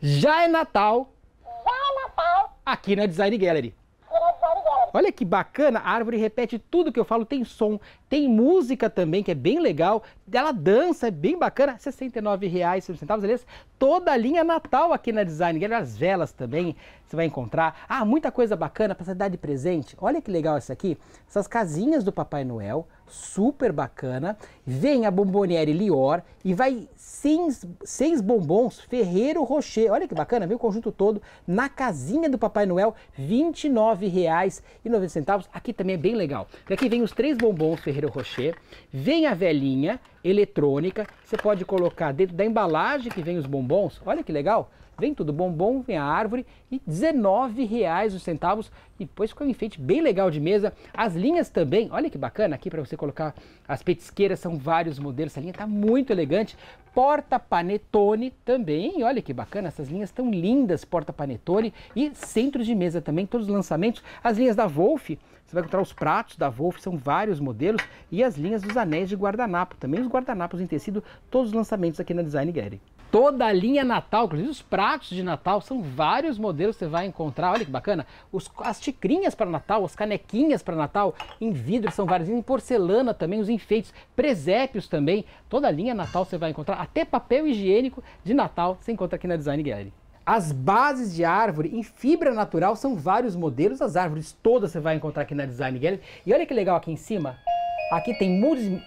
Já é Natal. Já é Natal. Aqui na Design Gallery. Olha que bacana, a árvore repete tudo que eu falo, tem som, tem música também, que é bem legal, ela dança, é bem bacana, R$ 69,00, aliás, toda a linha Natal aqui na Design Gallery, as velas também você vai encontrar. Ah, muita coisa bacana para você dar de presente, olha que legal essa aqui, essas casinhas do Papai Noel, super bacana. Vem a Bomboniere Lior e vai seis, seis bombons Ferreiro Rocher. Olha que bacana, vem o conjunto todo na casinha do Papai Noel, R$ 29,90. Aqui também é bem legal. Aqui vem os três bombons Ferreiro Rocher, vem a velhinha eletrônica, você pode colocar dentro da embalagem que vem os bombons. Olha que legal. Vem tudo bombom, vem a árvore e R$19,00 os centavos. E depois ficou um enfeite bem legal de mesa. As linhas também, olha que bacana aqui para você colocar as petisqueiras, são vários modelos. Essa linha está muito elegante. Porta Panetone também, olha que bacana, essas linhas tão lindas, Porta Panetone e centros de mesa também, todos os lançamentos. As linhas da Wolf, você vai encontrar os pratos da Wolf, são vários modelos, e as linhas dos anéis de guardanapo, também os guardanapos em tecido, todos os lançamentos aqui na Design Gallery toda a linha Natal, inclusive os pratos de Natal, são vários modelos que você vai encontrar. Olha que bacana. Os, as ticrinhas para Natal, as canequinhas para Natal, em vidro são vários, em porcelana também, os enfeites, presépios também. Toda a linha Natal você vai encontrar, até papel higiênico de Natal você encontra aqui na Design Gallery. As bases de árvore em fibra natural são vários modelos, as árvores todas você vai encontrar aqui na Design Gallery. E olha que legal aqui em cima, Aqui tem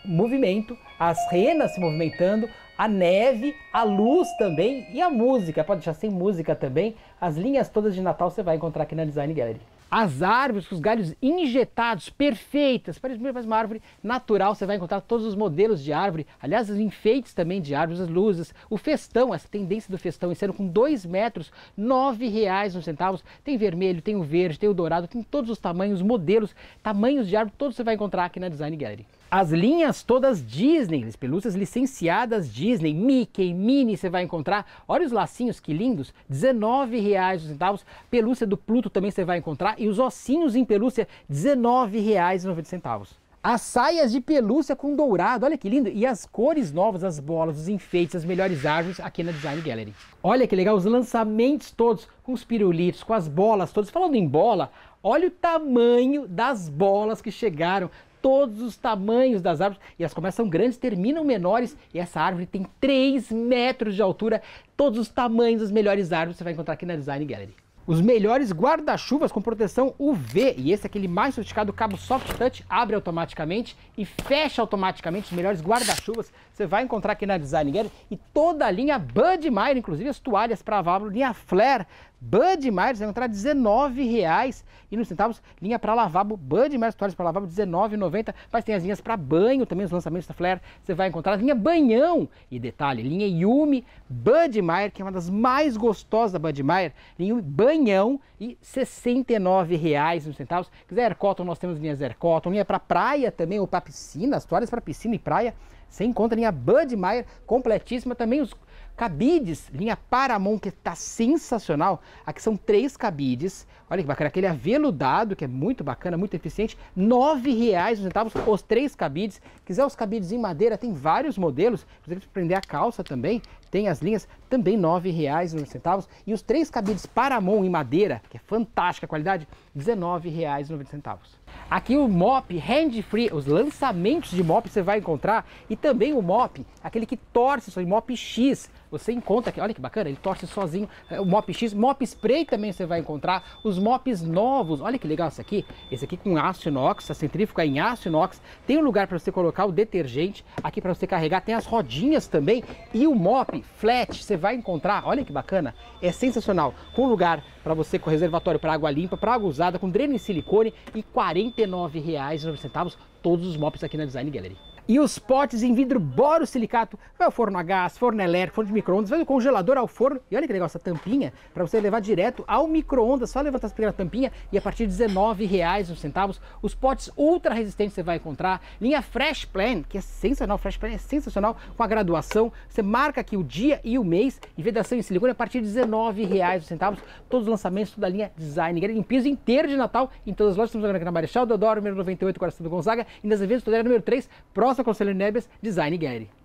movimento, as renas se movimentando, a neve, a luz também e a música. Pode deixar sem música também. As linhas todas de Natal você vai encontrar aqui na Design Gallery as árvores com os galhos injetados, perfeitas, parece uma árvore natural. Você vai encontrar todos os modelos de árvore, aliás, os enfeites também de árvores, as luzes, o festão, essa tendência do festão, esse ano com 2 metros, R$ reais uns centavos. Tem vermelho, tem o verde, tem o dourado, tem todos os tamanhos, modelos, tamanhos de árvore, todos você vai encontrar aqui na Design Gallery. As linhas todas Disney, as pelúcias licenciadas Disney, Mickey, Minnie, você vai encontrar. Olha os lacinhos, que lindos, R$19,00. Pelúcia do Pluto também você vai encontrar. E os ossinhos em pelúcia, R$19,90. As saias de pelúcia com dourado, olha que lindo. E as cores novas, as bolas, os enfeites, as melhores árvores aqui na Design Gallery. Olha que legal, os lançamentos todos, com os pirulitos, com as bolas todas. Falando em bola, olha o tamanho das bolas que chegaram. Todos os tamanhos das árvores. E as começam grandes, terminam menores. E essa árvore tem 3 metros de altura. Todos os tamanhos, das melhores árvores você vai encontrar aqui na Design Gallery. Os melhores guarda-chuvas com proteção UV. E esse é aquele mais sofisticado, cabo Soft Touch, abre automaticamente e fecha automaticamente. Os melhores guarda-chuvas você vai encontrar aqui na Design Gallery. E toda a linha Budmeier, inclusive as toalhas para válvula, linha Flare, Bud Myers vai encontrar R$19,00 e nos centavos, linha para lavabo, Bud Myers toalhas para lavabo, R$19,90, mas tem as linhas para banho, também os lançamentos da Flair, você vai encontrar linha banhão, e detalhe, linha Yumi, Bud Meyer, que é uma das mais gostosas da Bud Meyer, linha banhão e R$69,00 nos centavos, quiser Air Cotton, nós temos linhas Air Cotton, linha para praia também, ou para piscina, as toalhas para piscina e praia, você encontra a linha Meyer completíssima, também os cabides, linha Paramon, que está sensacional. Aqui são três cabides. Olha que bacana, aquele aveludado, que é muito bacana, muito eficiente. R$ 9,00 os três cabides. Quiser os cabides em madeira, tem vários modelos. Inclusive, prender a calça também, tem as linhas, também R$ 9,90. E os três cabides Paramon em madeira, que é fantástica a qualidade, R$ 19,90. Aqui o mop hand-free, os lançamentos de mop você vai encontrar e também o mop, aquele que torce, o mop X, você encontra aqui, olha que bacana, ele torce sozinho. É, o Mop X, Mop Spray também você vai encontrar. Os mops novos, olha que legal isso aqui. Esse aqui com aço inox, a centrífuga é em aço inox. Tem um lugar para você colocar o detergente, aqui para você carregar. Tem as rodinhas também. E o mop flat, você vai encontrar, olha que bacana, é sensacional. Com lugar para você com reservatório para água limpa, para água usada, com dreno em silicone e R$ 49,09 todos os mops aqui na Design Gallery. E os potes em vidro borosilicato, vai é ao forno a gás, forno elétrico, forno de micro-ondas, vai do congelador ao forno. E olha que legal essa tampinha, para você levar direto ao micro-ondas, só levantar essa pequena tampinha e a partir de R$19,00 os potes ultra resistentes você vai encontrar. Linha Fresh Plan, que é sensacional, Fresh Plan é sensacional, com a graduação. Você marca aqui o dia e o mês, e vedação em silicone a partir de R$19,00. Todos os lançamentos da linha Design, piso inteiro de Natal em todas as lojas. Estamos agora aqui na Marechal Deodoro, número 98, Coração do Gonzaga, e nas eventos, número 3, próximo nosso conselho Nebias, Design Gary.